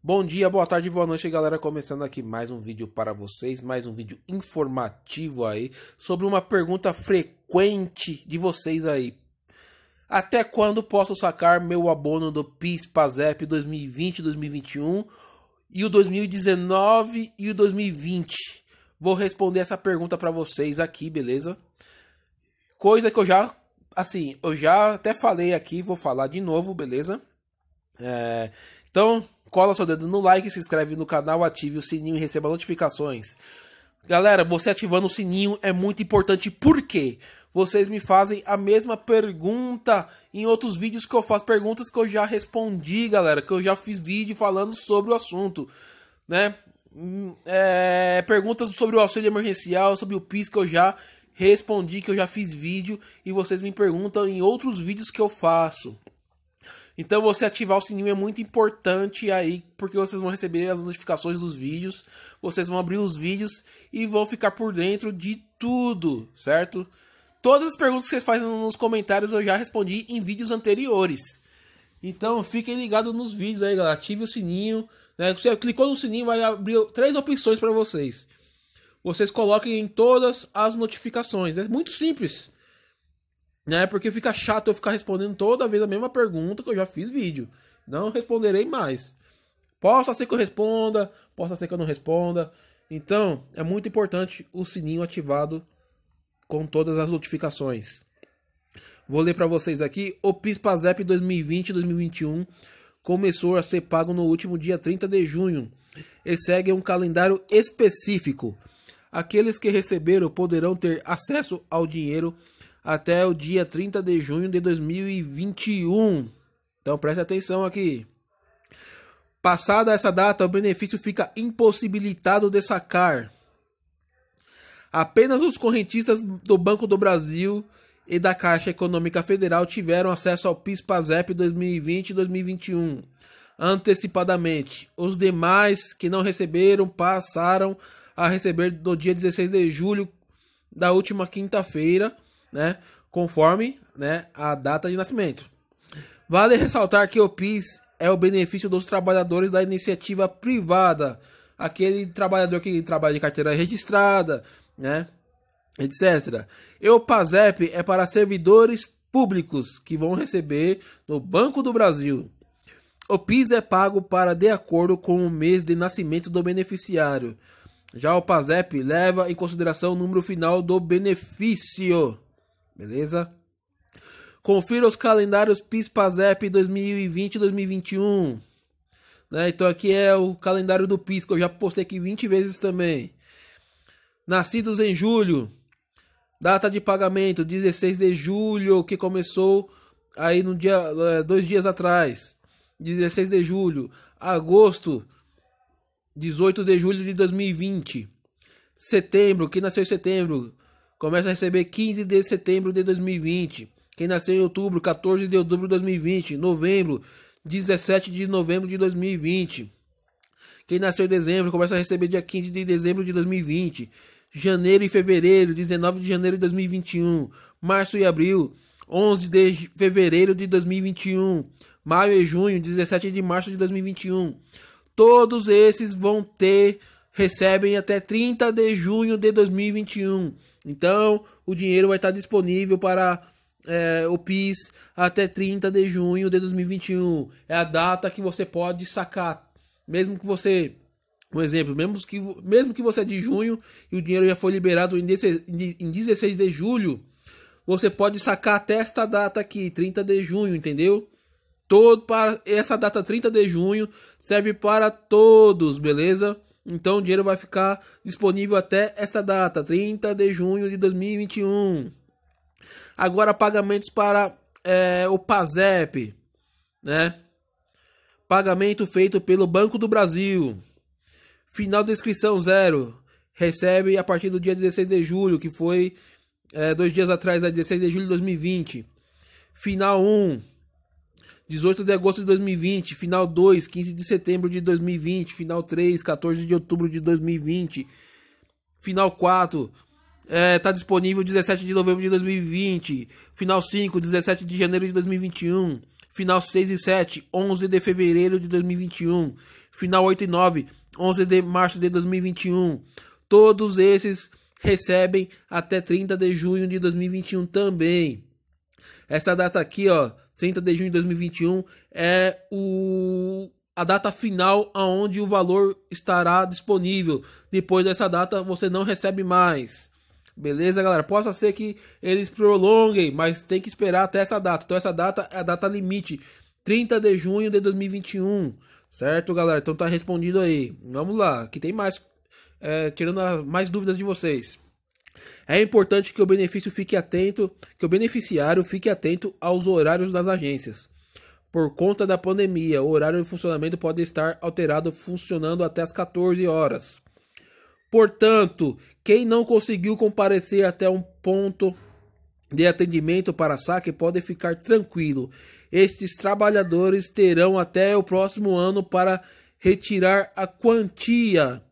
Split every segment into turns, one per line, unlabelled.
Bom dia, boa tarde, boa noite, galera. Começando aqui mais um vídeo para vocês, mais um vídeo informativo aí sobre uma pergunta frequente de vocês aí. Até quando posso sacar meu abono do PIS, PASEP 2020, 2021 e o 2019 e o 2020? Vou responder essa pergunta para vocês aqui, beleza? Coisa que eu já, assim, eu já até falei aqui, vou falar de novo, beleza? É, então, cola seu dedo no like, se inscreve no canal, ative o sininho e receba notificações. Galera, você ativando o sininho é muito importante, porque Vocês me fazem a mesma pergunta em outros vídeos que eu faço perguntas que eu já respondi, galera, que eu já fiz vídeo falando sobre o assunto, né? Hum, é, perguntas sobre o auxílio emergencial, sobre o PIS que eu já respondi, que eu já fiz vídeo e vocês me perguntam em outros vídeos que eu faço. Então você ativar o sininho é muito importante aí, porque vocês vão receber as notificações dos vídeos, vocês vão abrir os vídeos e vão ficar por dentro de tudo, certo? Todas as perguntas que vocês fazem nos comentários eu já respondi em vídeos anteriores. Então fiquem ligados nos vídeos aí, galera. Ative o sininho. Né? Você clicou no sininho, vai abrir três opções para vocês. Vocês coloquem em todas as notificações. É muito simples. Né? Porque fica chato eu ficar respondendo toda vez a mesma pergunta que eu já fiz vídeo. Não responderei mais. Possa ser que eu responda, possa ser que eu não responda. Então, é muito importante o sininho ativado com todas as notificações. Vou ler para vocês aqui. O PISPAZEP 2020-2021 começou a ser pago no último dia 30 de junho. E segue um calendário específico. Aqueles que receberam poderão ter acesso ao dinheiro até o dia 30 de junho de 2021. Então preste atenção aqui. Passada essa data, o benefício fica impossibilitado de sacar. Apenas os correntistas do Banco do Brasil e da Caixa Econômica Federal tiveram acesso ao PIS/PASEP 2020 e 2021 antecipadamente. Os demais que não receberam passaram a receber no dia 16 de julho da última quinta-feira né, conforme né, a data de nascimento. Vale ressaltar que o PIS é o benefício dos trabalhadores da iniciativa privada, aquele trabalhador que trabalha de carteira registrada, né, etc. E o PASEP é para servidores públicos que vão receber no Banco do Brasil. O PIS é pago para de acordo com o mês de nascimento do beneficiário. Já o PASEP leva em consideração o número final do benefício beleza? Confira os calendários pis pasep 2020 e 2021. Né? Então aqui é o calendário do PIS, que eu já postei aqui 20 vezes também. Nascidos em julho, data de pagamento 16 de julho, que começou aí no dia eh, dois dias atrás, 16 de julho, agosto 18 de julho de 2020, setembro, que nasceu em setembro, começa a receber 15 de setembro de 2020. Quem nasceu em outubro, 14 de outubro de 2020. Novembro, 17 de novembro de 2020. Quem nasceu em dezembro, começa a receber dia 15 de dezembro de 2020. Janeiro e fevereiro, 19 de janeiro de 2021. Março e abril, 11 de fevereiro de 2021. Maio e junho, 17 de março de 2021. Todos esses vão ter recebem até 30 de junho de 2021. Então, o dinheiro vai estar disponível para é, o PIS até 30 de junho de 2021. É a data que você pode sacar. Mesmo que você. Um exemplo, mesmo que, mesmo que você é de junho e o dinheiro já foi liberado em 16 de julho, você pode sacar até esta data aqui, 30 de junho, entendeu? Todo para essa data 30 de junho serve para todos, beleza? Então o dinheiro vai ficar disponível até esta data, 30 de junho de 2021. Agora pagamentos para é, o PASEP, né? Pagamento feito pelo Banco do Brasil. Final de inscrição zero. Recebe a partir do dia 16 de julho, que foi é, dois dias atrás, é né, 16 de julho de 2020. Final 1. Um 18 de agosto de 2020, final 2, 15 de setembro de 2020, final 3, 14 de outubro de 2020, final 4, é, tá disponível 17 de novembro de 2020, final 5, 17 de janeiro de 2021, final 6 e 7, 11 de fevereiro de 2021, final 8 e 9, 11 de março de 2021. Todos esses recebem até 30 de junho de 2021 também. Essa data aqui, ó, 30 de junho de 2021 é o a data final aonde o valor estará disponível. Depois dessa data você não recebe mais. Beleza, galera? Possa ser que eles prolonguem, mas tem que esperar até essa data. Então essa data é a data limite, 30 de junho de 2021. Certo, galera? Então tá respondido aí. Vamos lá, que tem mais é, tirando mais dúvidas de vocês. É importante que o benefício fique atento, que o beneficiário fique atento aos horários das agências. Por conta da pandemia, o horário de funcionamento pode estar alterado funcionando até as 14 horas. Portanto, quem não conseguiu comparecer até um ponto de atendimento para saque pode ficar tranquilo. Estes trabalhadores terão até o próximo ano para retirar a quantia.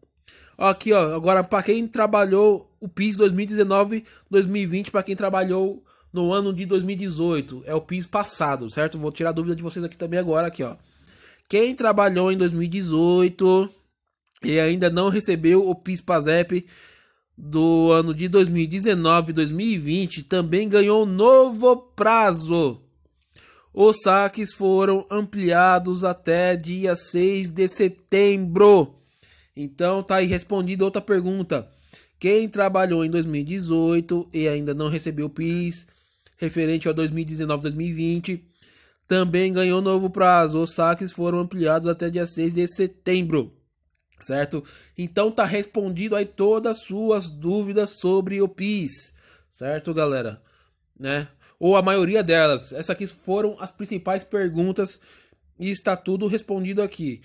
Aqui, ó, agora para quem trabalhou o PIS 2019-2020 para quem trabalhou no ano de 2018. É o PIS passado, certo? Vou tirar a dúvida de vocês aqui também agora, aqui, ó. Quem trabalhou em 2018 e ainda não recebeu o PIS PASEP do ano de 2019-2020 também ganhou um novo prazo. Os saques foram ampliados até dia 6 de setembro. Então tá aí respondida outra pergunta. Quem trabalhou em 2018 e ainda não recebeu o PIS referente a 2019-2020 também ganhou novo prazo. Os saques foram ampliados até dia 6 de setembro. Certo? Então tá respondido aí todas as suas dúvidas sobre o PIS. Certo, galera? Né? Ou a maioria delas. Essas aqui foram as principais perguntas e está tudo respondido aqui.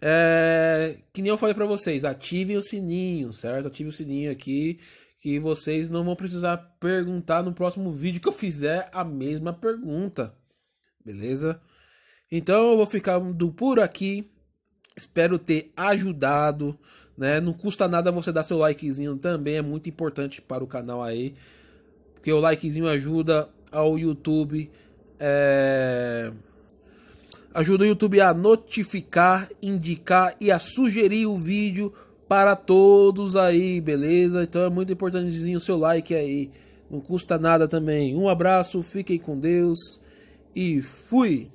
É, que nem eu falei para vocês, ativem o sininho, certo? ative o sininho aqui, que vocês não vão precisar perguntar no próximo vídeo que eu fizer a mesma pergunta, beleza? Então eu vou ficando por aqui. Espero ter ajudado, né? Não custa nada você dar seu likezinho também, é muito importante para o canal aí, porque o likezinho ajuda ao YouTube. É Ajuda o YouTube a notificar, indicar e a sugerir o vídeo para todos aí, beleza? Então é muito importantezinho o seu like aí. Não custa nada também. Um abraço, fiquem com Deus e fui!